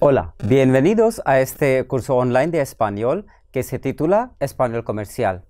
Hola, bienvenidos a este curso online de español que se titula Español Comercial.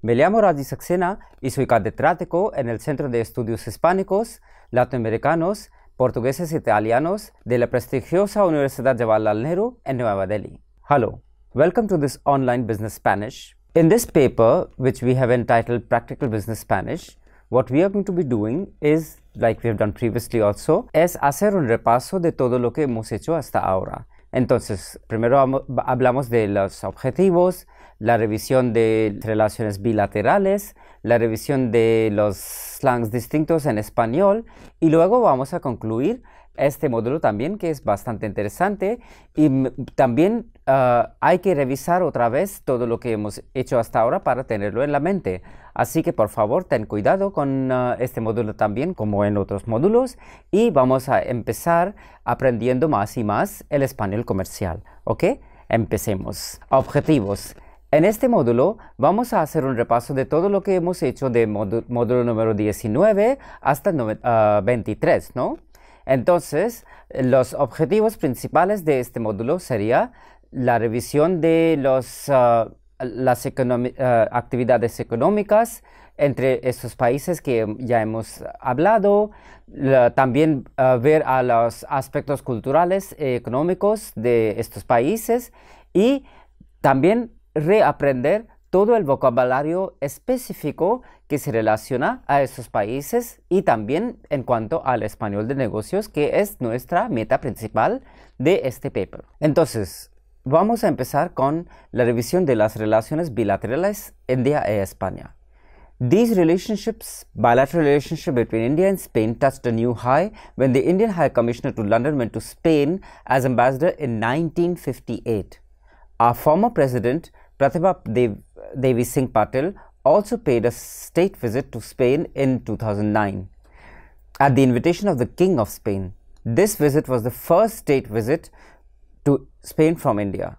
Me llamo Radhi Saxena y soy catedrático en el Centro de Estudios Hispánicos, Latinoamericanos, Portugueses e Italianos de la prestigiosa Universidad de Nehru en Nueva Delhi. Hello, welcome to this online business Spanish. In this paper, which we have entitled Practical Business Spanish, What we are going to be doing is, like we have done previously also, es hacer un repaso de todo lo que hemos hecho hasta ahora. Entonces, primero hablamos de los objetivos, la revisión de relaciones bilaterales, la revisión de los slangs distintos en español y luego vamos a concluir este módulo también, que es bastante interesante. Y también ah, hay que revisar otra vez todo lo que hemos hecho hasta ahora para tenerlo en la mente. Así que por favor, ten cuidado con ah, este módulo también, como en otros módulos. Y vamos a empezar aprendiendo más y más el español comercial. ¿Ok? Empecemos. Objetivos. En este módulo vamos a hacer un repaso de todo lo que hemos hecho de módulo número 19 hasta 23, ah, ¿no? Entonces, los objetivos principales de este módulo sería la revisión de ah, las ah, actividades económicas entre estos países que ya hemos hablado, también ah, ver a los aspectos culturales y económicos de estos países y también reaprender todo el vocabulario específico que se relaciona a esos países y también en cuanto al español de negocios, que es nuestra meta principal de este paper. Entonces, vamos a empezar con la revisión de las relaciones bilaterales India y España. These relationships, bilateral relationship between India and Spain, touched a new high when the Indian High Commissioner to London went to Spain as ambassador in 1958. Our former president, Pratibha Devi Singh Patil also paid a state visit to Spain in 2009 at the invitation of the King of Spain. This visit was the first state visit to Spain from India.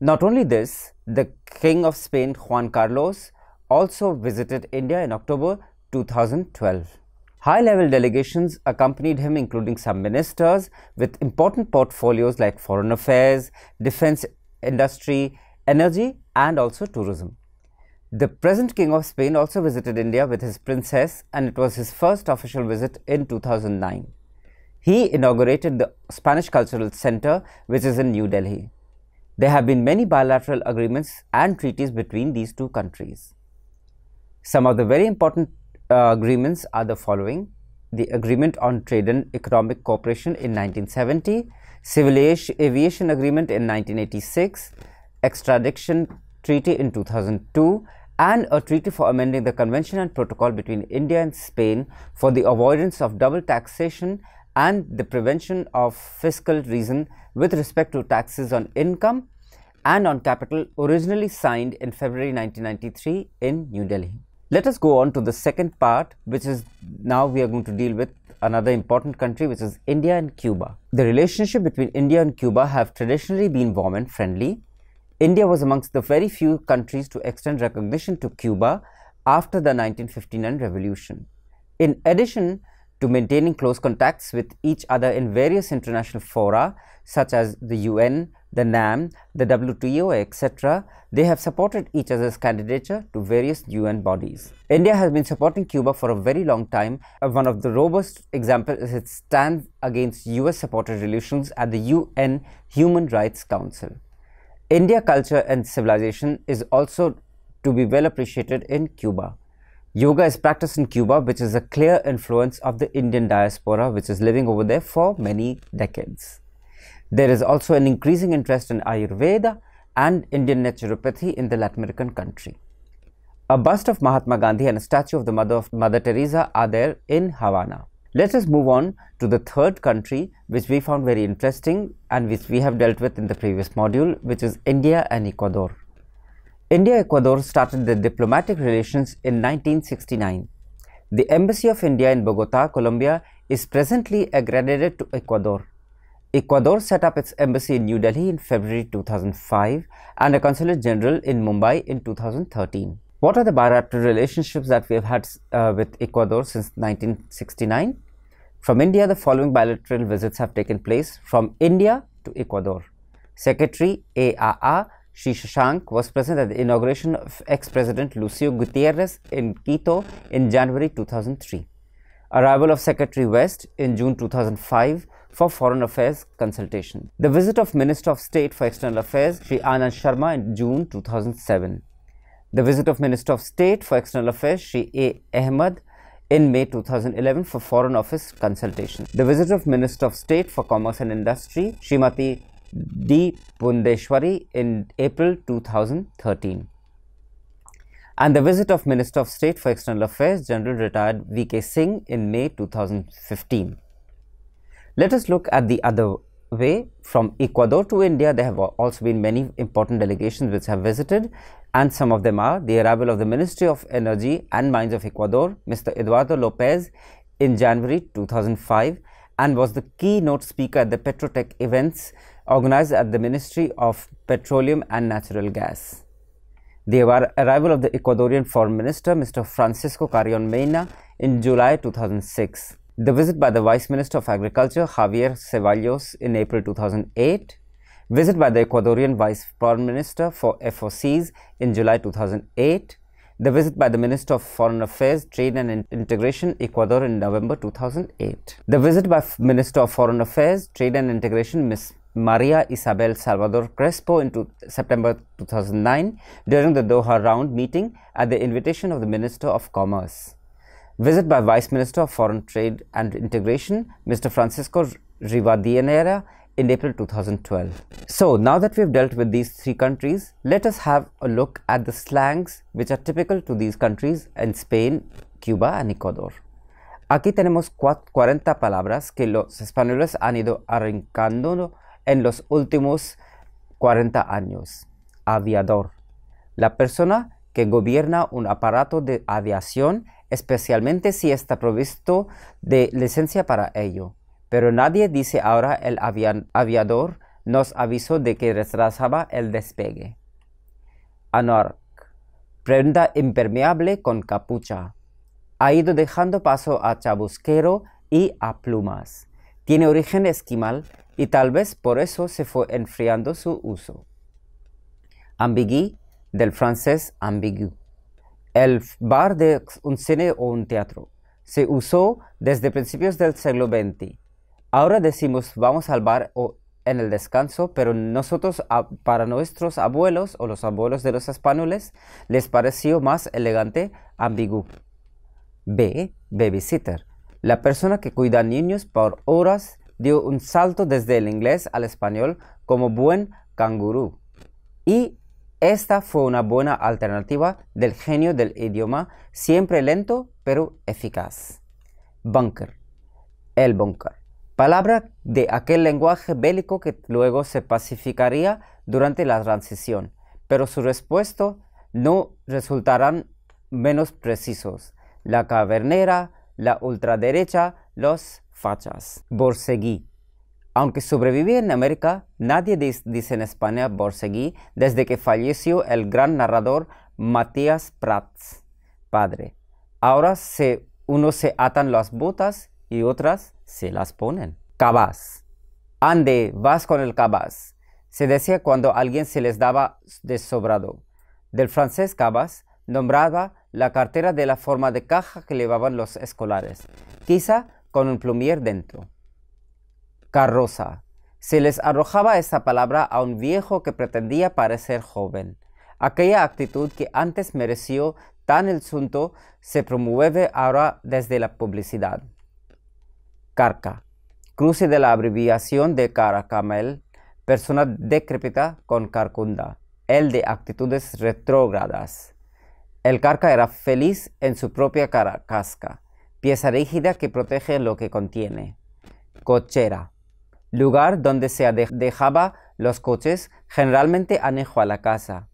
Not only this, the King of Spain, Juan Carlos, also visited India in October 2012. High level delegations accompanied him, including some ministers with important portfolios like foreign affairs, defense industry, energy, and also tourism. The present King of Spain also visited India with his princess and it was his first official visit in 2009. He inaugurated the Spanish Cultural Center which is in New Delhi. There have been many bilateral agreements and treaties between these two countries. Some of the very important uh, agreements are the following. The Agreement on Trade and Economic Cooperation in 1970, Civil Aviation Agreement in 1986, extradition treaty in 2002 and a treaty for amending the convention and protocol between India and Spain for the avoidance of double taxation and the prevention of fiscal reason with respect to taxes on income and on capital originally signed in February 1993 in New Delhi. Let us go on to the second part which is now we are going to deal with another important country which is India and Cuba. The relationship between India and Cuba have traditionally been warm and friendly India was amongst the very few countries to extend recognition to Cuba after the 1959 revolution. In addition to maintaining close contacts with each other in various international fora such as the UN, the NAM, the WTO, etc., they have supported each other's candidature to various UN bodies. India has been supporting Cuba for a very long time. Uh, one of the robust examples is its stand against US supported relations at the UN Human Rights Council. India culture and civilization is also to be well appreciated in Cuba. Yoga is practiced in Cuba, which is a clear influence of the Indian diaspora, which is living over there for many decades. There is also an increasing interest in Ayurveda and Indian naturopathy in the Latin American country. A bust of Mahatma Gandhi and a statue of the mother of Mother Teresa are there in Havana. Let us move on to the third country which we found very interesting and which we have dealt with in the previous module which is India and Ecuador. India-Ecuador started their diplomatic relations in 1969. The Embassy of India in Bogota, Colombia is presently accredited to Ecuador. Ecuador set up its embassy in New Delhi in February 2005 and a consulate general in Mumbai in 2013. What are the bilateral relationships that we have had uh, with Ecuador since 1969? From India, the following bilateral visits have taken place from India to Ecuador. Secretary AAA Shishank was present at the inauguration of ex-president Lucio Gutierrez in Quito in January 2003. Arrival of Secretary West in June 2005 for foreign affairs consultation. The visit of Minister of State for External Affairs Sri Anand Sharma in June 2007. The visit of Minister of State for External Affairs Shri A. Ahmad in May 2011 for Foreign Office consultation. The visit of Minister of State for Commerce and Industry Shrimati D. Pundeshwari in April 2013. And the visit of Minister of State for External Affairs General Retired V. K. Singh in May 2015. Let us look at the other way from Ecuador to India. There have also been many important delegations which have visited and some of them are the arrival of the Ministry of Energy and Mines of Ecuador, Mr. Eduardo Lopez, in January 2005 and was the keynote speaker at the Petrotech events organized at the Ministry of Petroleum and Natural Gas. The arrival of the Ecuadorian Foreign Minister, Mr. Francisco Carrion Mena, in July 2006. The visit by the Vice Minister of Agriculture, Javier Ceballos, in April 2008 Visit by the Ecuadorian Vice Prime Minister for FOCs in July 2008. The visit by the Minister of Foreign Affairs, Trade and Integration, Ecuador in November 2008. The visit by Minister of Foreign Affairs, Trade and Integration, Ms. Maria Isabel Salvador Crespo in September 2009 during the Doha round meeting at the invitation of the Minister of Commerce. Visit by Vice Minister of Foreign Trade and Integration, Mr. Francisco Rivadeneira. in April 2012. So now that we've dealt with these three countries, let us have a look at the slangs which are typical to these countries in Spain, Cuba and Ecuador. Aquí tenemos 40 palabras que los españoles han ido arrancando en los últimos 40 años. Aviador. La persona que gobierna un aparato de aviación, especialmente si está provisto de licencia para ello. Pero nadie dice ahora el aviador nos avisó de que retrasaba el despegue. Anark. Prenda impermeable con capucha. Ha ido dejando paso a Chabusquero y a Plumas. Tiene origen esquimal y tal vez por eso se fue enfriando su uso. Ambigui, del francés ambigu. El bar de un cine o un teatro. Se usó desde principios del siglo XX Ahora decimos vamos al bar o en el descanso, pero nosotros, para nuestros abuelos o los abuelos de los españoles, les pareció más elegante ambiguo. B. Babysitter. La persona que cuida niños por horas dio un salto desde el inglés al español como buen cangurú. Y esta fue una buena alternativa del genio del idioma, siempre lento pero eficaz. Bunker. El bunker palabra de aquel lenguaje bélico que luego se pacificaría durante la transición, pero su respuesta no resultarán menos precisos. La cavernera, la ultraderecha, los fachas. Borseguí. Aunque sobrevivió en América, nadie dice en España Borseguí desde que falleció el gran narrador Matías Prats, padre. Ahora se, unos se atan las botas y otras se las ponen cabas. Ande, vas con el cabas. Se decía cuando alguien se les daba de sobrado. Del francés cabas nombraba la cartera de la forma de caja que llevaban los escolares, quizá con un plumier dentro. Carroza. Se les arrojaba esa palabra a un viejo que pretendía parecer joven. Aquella actitud que antes mereció tan el sunto se promueve ahora desde la publicidad. Carca cruce de la abreviación de Caracamel, persona decrépita con Carcunda, el de actitudes retrógradas. El Carca era feliz en su propia caracasca, pieza rígida que protege lo que contiene. Cochera, lugar donde se dejaba los coches, generalmente anejo a la casa.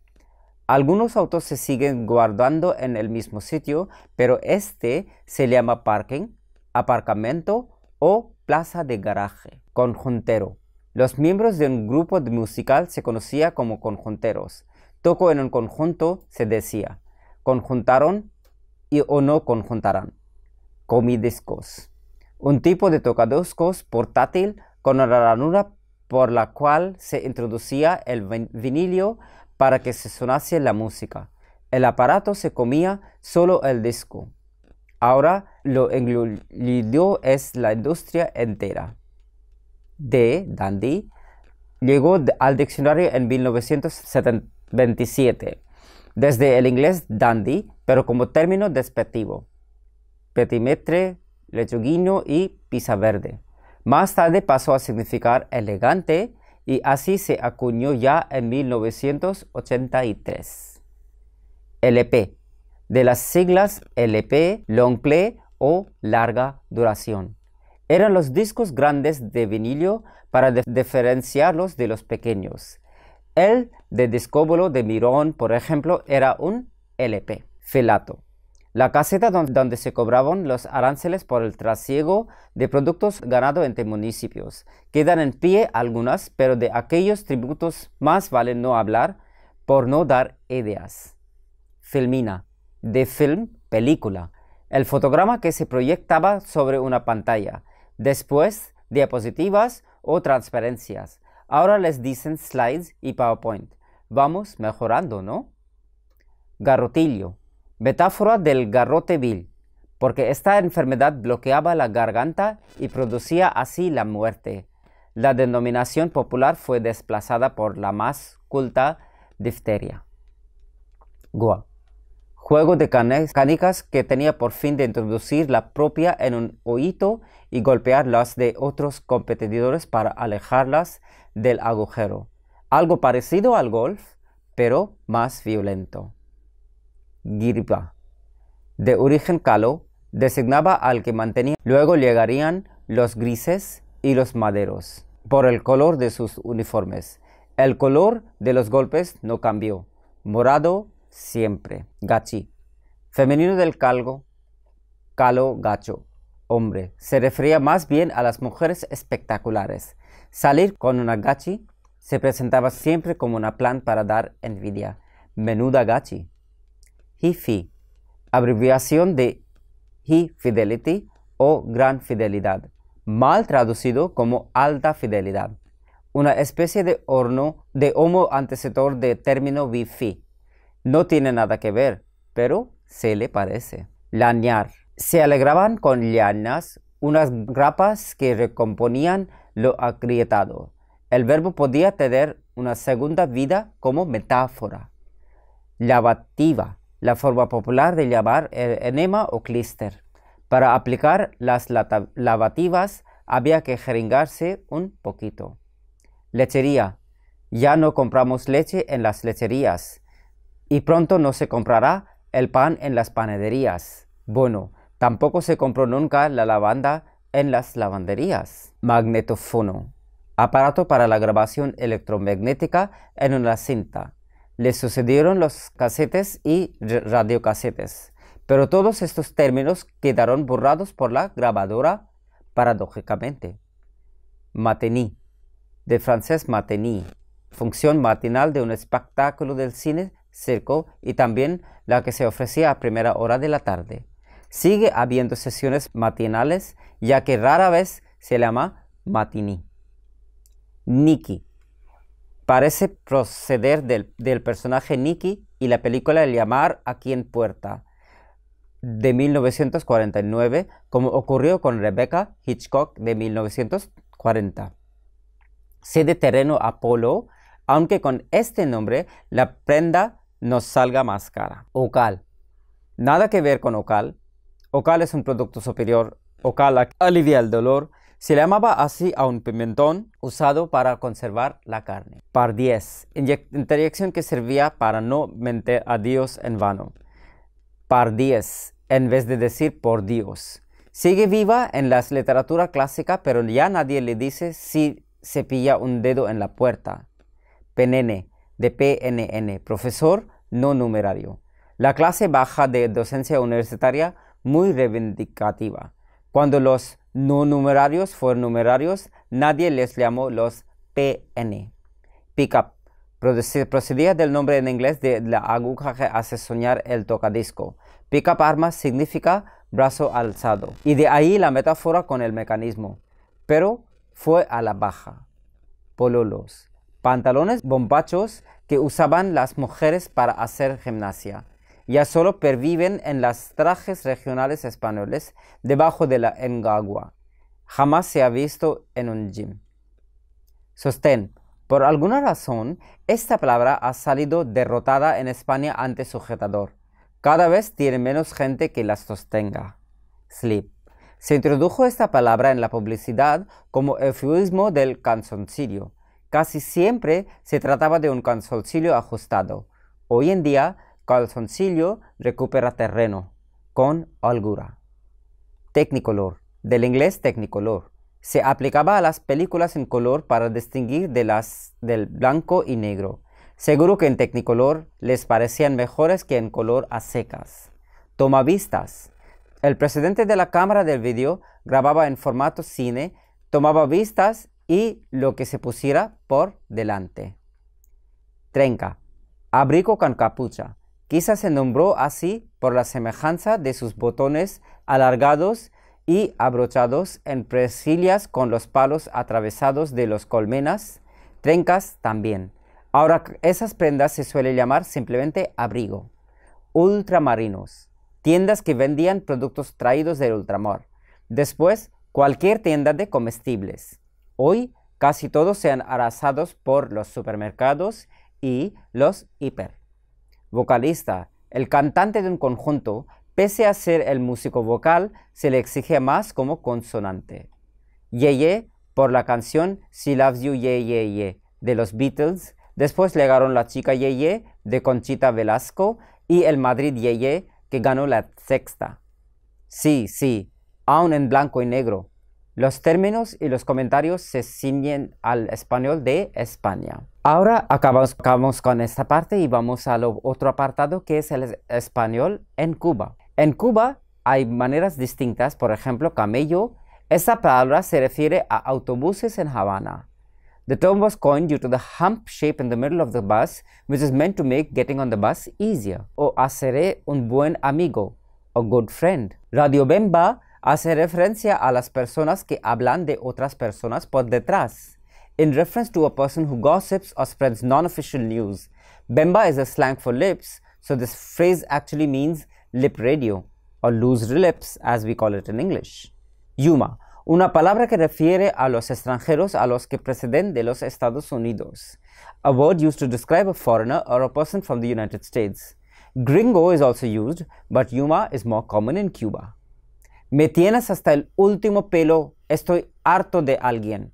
Algunos autos se siguen guardando en el mismo sitio, pero este se llama parking, aparcamiento o plaza de garaje, conjuntero. Los miembros de un grupo de musical se conocía como conjunteros. Toco en un conjunto, se decía. Conjuntaron y o no conjuntarán. Comidiscos. Un tipo de tocadiscos portátil con una ranura por la cual se introducía el vinilio para que se sonase la música. El aparato se comía solo el disco. Ahora lo englobó es la industria entera. De Dandy llegó al diccionario en 1927, desde el inglés dandy, pero como término despectivo. Petimetre, lechuguino y verde. Más tarde pasó a significar elegante y así se acuñó ya en 1983. LP de las siglas LP, long play o larga duración. Eran los discos grandes de vinilo para diferenciarlos de los pequeños. El de discóbulo de Mirón, por ejemplo, era un LP, Filato. La caseta donde se cobraban los aranceles por el trasiego de productos ganados entre municipios. Quedan en pie algunas, pero de aquellos tributos más vale no hablar por no dar ideas. Filmina de film, película, el fotograma que se proyectaba sobre una pantalla, después diapositivas o transparencias. Ahora les dicen slides y PowerPoint. Vamos mejorando, ¿no? Garrotillo, metáfora del garrote vil, porque esta enfermedad bloqueaba la garganta y producía así la muerte. La denominación popular fue desplazada por la más culta difteria. Goa juego de canicas que tenía por fin de introducir la propia en un oído y golpear las de otros competidores para alejarlas del agujero. Algo parecido al golf, pero más violento. Girba, de origen calo, designaba al que mantenía. Luego llegarían los grises y los maderos, por el color de sus uniformes. El color de los golpes no cambió. Morado, siempre. Gachi. Femenino del calgo, calo, gacho, hombre. Se refería más bien a las mujeres espectaculares. Salir con una gachi se presentaba siempre como una plan para dar envidia. Menuda gachi. Hifi. Abreviación de hi Fidelity o Gran Fidelidad. Mal traducido como alta fidelidad. Una especie de horno de homo antecesor de término bifi no tiene nada que ver, pero se le parece. Lañar. Se alegraban con llanas, unas grapas que recomponían lo acrietado. El verbo podía tener una segunda vida como metáfora. Lavativa, la forma popular de llamar enema o clíster. Para aplicar las lavativas había que jeringarse un poquito. Lechería. Ya no compramos leche en las lecherías y pronto no se comprará el pan en las panaderías. Bueno, tampoco se compró nunca la lavanda en las lavanderías. Magnetofono. Aparato para la grabación electromagnética en una cinta. Le sucedieron los casetes y radiocasetes, pero todos estos términos quedaron borrados por la grabadora, paradójicamente. Matení. De francés Matení. Función matinal de un espectáculo del cine Circo y también la que se ofrecía a primera hora de la tarde. Sigue habiendo sesiones matinales, ya que rara vez se llama Matini. Nicky Parece proceder del, personaje Nicky y la película El llamar a quien puerta de 1949, como ocurrió con Rebecca Hitchcock de 1940. Sede terreno Apolo, aunque con este nombre la prenda nos salga más cara. Ocal. Nada que ver con Ocal. Ocal es un producto superior. Ocal alivia el dolor. Se le llamaba así a un pimentón usado para conservar la carne. Par 10. que servía para no mentir a Dios en vano. Par 10. En vez de decir por Dios. Sigue viva en la literatura clásica, pero ya nadie le dice si se pilla un dedo en la puerta. Penene de PNN, profesor no numerario. La clase baja de docencia universitaria muy reivindicativa. Cuando los no numerarios fueron numerarios, nadie les llamó los PN. Pickup procedía del nombre en inglés de la aguja que hace soñar el tocadisco. Pickup arma significa brazo alzado. Y de ahí la metáfora con el mecanismo. Pero fue a la baja. Pololos pantalones bombachos que usaban las mujeres para hacer gimnasia. Ya solo perviven en los trajes regionales españoles debajo de la engagua. Jamás se ha visto en un gym. Sostén. Por alguna razón, esta palabra ha salido derrotada en España ante sujetador. Cada vez tiene menos gente que la sostenga. Slip. Se introdujo esta palabra en la publicidad como eufemismo del canzoncillo Casi siempre se trataba de un calzoncillo ajustado. Hoy en día, calzoncillo recupera terreno con holgura. Technicolor, del inglés tecnicolor se aplicaba a las películas en color para distinguir de las del blanco y negro. Seguro que en tecnicolor les parecían mejores que en color a secas. Tomavistas. El presidente de la cámara del vídeo grababa en formato cine, tomaba vistas y lo que se pusiera por delante. Trenca, abrigo con capucha. Quizás se nombró así por la semejanza de sus botones alargados y abrochados en presillas con los palos atravesados de los colmenas, trencas también. Ahora esas prendas se suele llamar simplemente abrigo. Ultramarinos, tiendas que vendían productos traídos del ultramar. Después, cualquier tienda de comestibles. Hoy casi todos sean arrasados por los supermercados y los hiper. Vocalista. El cantante de un conjunto, pese a ser el músico vocal, se le exige más como consonante. Yeye por la canción She Loves You Ye Ye Ye de los Beatles. Después llegaron La Chica Yeye de Conchita Velasco y El Madrid Yeye que ganó la sexta. Sí, sí, aún en blanco y negro, los términos y los comentarios se ciñen al español de España. Ahora acabamos, con esta parte y vamos al otro apartado que es el español en Cuba. En Cuba hay maneras distintas, por ejemplo, camello. Esta palabra se refiere a autobuses en Havana. The term was coined due to the hump shape in the middle of the bus, which is meant to make getting on the bus easier. O haceré un buen amigo, a good friend. Radio Bemba hace referencia a las personas que hablan de otras personas por detrás. In reference to a person who gossips or spreads non-official news, Bemba is a slang for lips, so this phrase actually means lip radio or loose lips as we call it in English. Yuma, una palabra que refiere a los extranjeros a los que preceden de los Estados Unidos. A word used to describe a foreigner or a person from the United States. Gringo is also used, but Yuma is more common in Cuba. Me tienes hasta el último pelo. Estoy harto de alguien.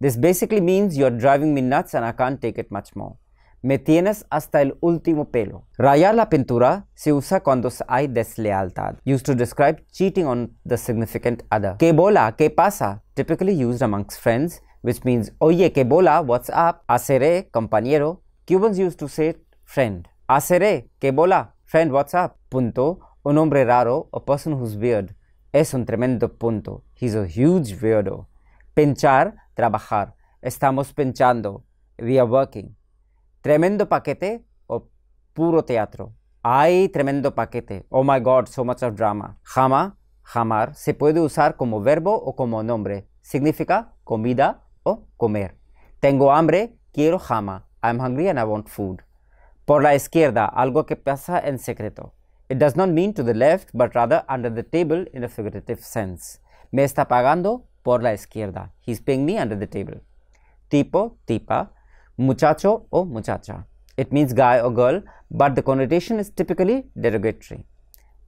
This basically means you're driving me nuts and I can't take it much more. Me tienes hasta el último pelo. Rayar la pintura se usa cuando hay deslealtad. Used to describe cheating on the significant other. ¿Qué bola? ¿Qué pasa? Typically used amongst friends, which means, oye, ¿qué bola? What's up? Haceré, compañero. Cubans used to say friend. Haceré, ¿qué bola? Friend, what's up? Punto. Un hombre raro, a person who's weird. es un tremendo punto. He's a huge weirdo. Pinchar, trabajar. Estamos pinchando. We are working. Tremendo paquete o puro teatro. Hay tremendo paquete. Oh my god, so much of drama. Jama, jamar, se puede usar como verbo o como nombre. Significa comida o comer. Tengo hambre, quiero jama. I'm hungry and I want food. Por la izquierda, algo que pasa en secreto. It does not mean to the left, but rather under the table in a figurative sense. Me está pagando por la izquierda. He's paying me under the table. Tipo, tipa, muchacho o muchacha. It means guy or girl, but the connotation is typically derogatory.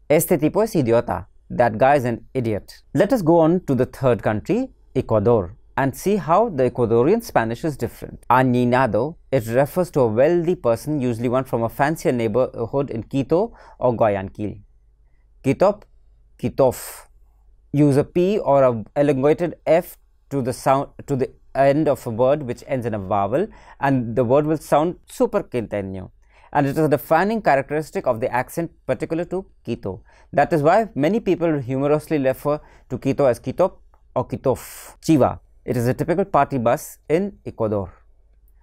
Este tipo es idiota. That guy is an idiot. Let us go on to the third country, Ecuador and see how the Ecuadorian Spanish is different. Aninado, it refers to a wealthy person, usually one from a fancier neighborhood in Quito or Guayanquil. Quitop, Quitof. Use a P or a elongated F to the sound to the end of a word which ends in a vowel and the word will sound super quinteño and it is a defining characteristic of the accent particular to Quito. That is why many people humorously refer to Quito as Quitop or Quitof. Chiva it is a typical party bus in Ecuador.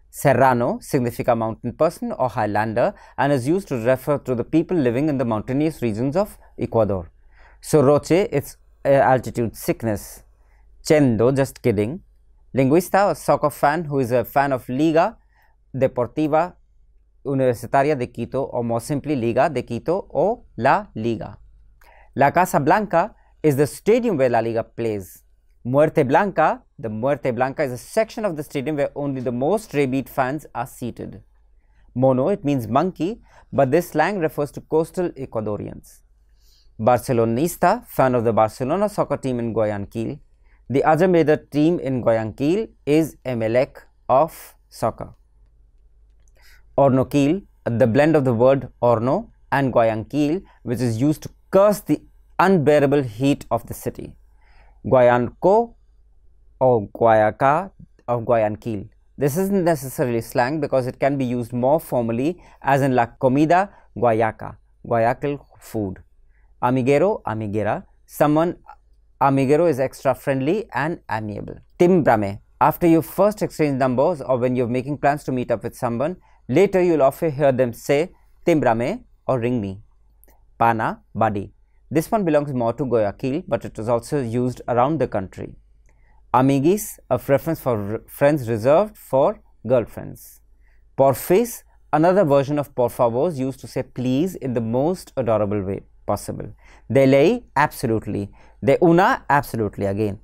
Serrano significa mountain person or highlander and is used to refer to the people living in the mountainous regions of Ecuador. Soroche, it's uh, altitude sickness. Chendo, just kidding. Linguista, a soccer fan who is a fan of Liga Deportiva Universitaria de Quito or more simply Liga de Quito or La Liga. La Casa Blanca is the stadium where La Liga plays. Muerte Blanca. The Muerte Blanca is a section of the stadium where only the most rabid fans are seated. Mono, it means monkey, but this slang refers to coastal Ecuadorians. Barcelonista, fan of the Barcelona soccer team in Guayaquil. The Ajameda team in Guayaquil is Emelec of soccer. Ornoquil, the blend of the word Orno and Guayaquil, which is used to curse the unbearable heat of the city. Guayanco or Guayaca or Guayanquil. This isn't necessarily slang because it can be used more formally as in la comida guayaca, guayaquil food. Amiguero, amiguera, someone amiguero is extra friendly and amiable. Timbrame, after you first exchange numbers or when you're making plans to meet up with someone, later you'll often hear them say timbrame or ring me. Pana, buddy. This one belongs more to Guayaquil, but it was also used around the country. Amigis, a preference for friends reserved for girlfriends. Porfis, another version of por favor, used to say please in the most adorable way possible. De ley, absolutely. De una, absolutely again.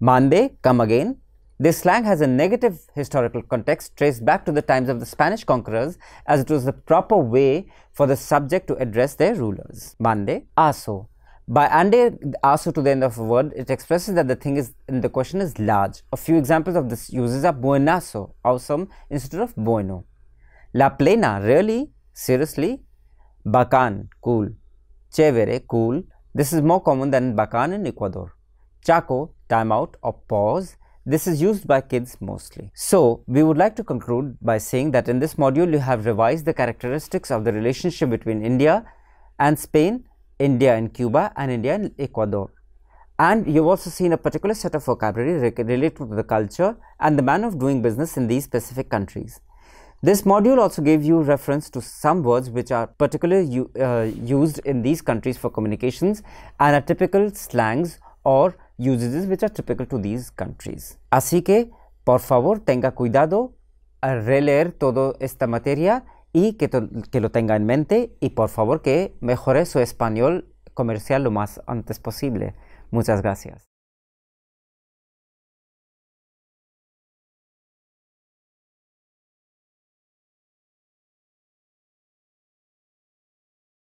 Mande, come again. This slang has a negative historical context traced back to the times of the Spanish conquerors as it was the proper way for the subject to address their rulers. Bande aso. By ande aso to the end of a word, it expresses that the thing is in the question is large. A few examples of this uses are buenaso, awesome, instead of bueno. La plena, really, seriously. Bacan, cool. Chévere, cool. This is more common than bacan in Ecuador. Chaco, time out or pause this is used by kids mostly. So, we would like to conclude by saying that in this module, you have revised the characteristics of the relationship between India and Spain, India and Cuba, and India and Ecuador. And you've also seen a particular set of vocabulary related to the culture and the manner of doing business in these specific countries. This module also gave you reference to some words which are particularly uh, used in these countries for communications and are typical slangs or which are typical to these countries. Así que, por favor, tenga cuidado al releer toda esta materia y que, que lo tenga en mente y por favor que mejore su español comercial lo más antes posible. Muchas gracias.